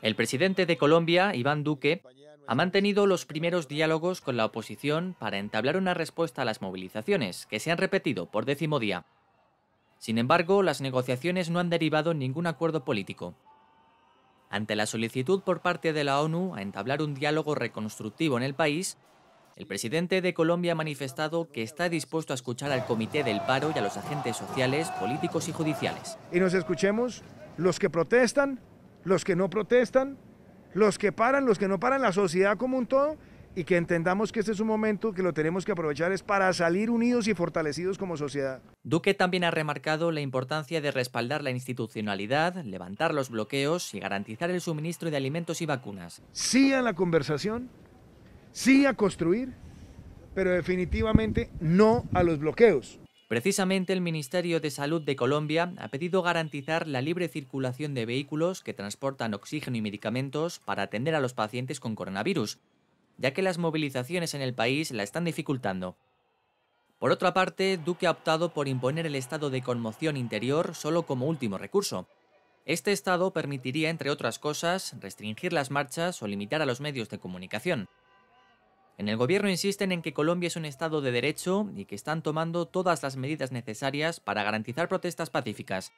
El presidente de Colombia, Iván Duque, ha mantenido los primeros diálogos con la oposición para entablar una respuesta a las movilizaciones, que se han repetido por décimo día. Sin embargo, las negociaciones no han derivado en ningún acuerdo político. Ante la solicitud por parte de la ONU a entablar un diálogo reconstructivo en el país, el presidente de Colombia ha manifestado que está dispuesto a escuchar al Comité del Paro y a los agentes sociales, políticos y judiciales. Y nos escuchemos los que protestan los que no protestan, los que paran, los que no paran, la sociedad como un todo, y que entendamos que este es un momento que lo tenemos que aprovechar es para salir unidos y fortalecidos como sociedad. Duque también ha remarcado la importancia de respaldar la institucionalidad, levantar los bloqueos y garantizar el suministro de alimentos y vacunas. Sí a la conversación, sí a construir, pero definitivamente no a los bloqueos. Precisamente el Ministerio de Salud de Colombia ha pedido garantizar la libre circulación de vehículos que transportan oxígeno y medicamentos para atender a los pacientes con coronavirus, ya que las movilizaciones en el país la están dificultando. Por otra parte, Duque ha optado por imponer el estado de conmoción interior solo como último recurso. Este estado permitiría, entre otras cosas, restringir las marchas o limitar a los medios de comunicación. En el gobierno insisten en que Colombia es un Estado de derecho y que están tomando todas las medidas necesarias para garantizar protestas pacíficas.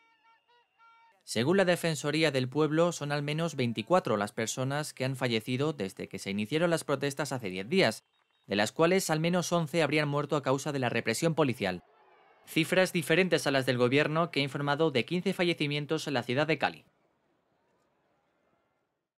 Según la Defensoría del Pueblo, son al menos 24 las personas que han fallecido desde que se iniciaron las protestas hace 10 días, de las cuales al menos 11 habrían muerto a causa de la represión policial. Cifras diferentes a las del gobierno que ha informado de 15 fallecimientos en la ciudad de Cali.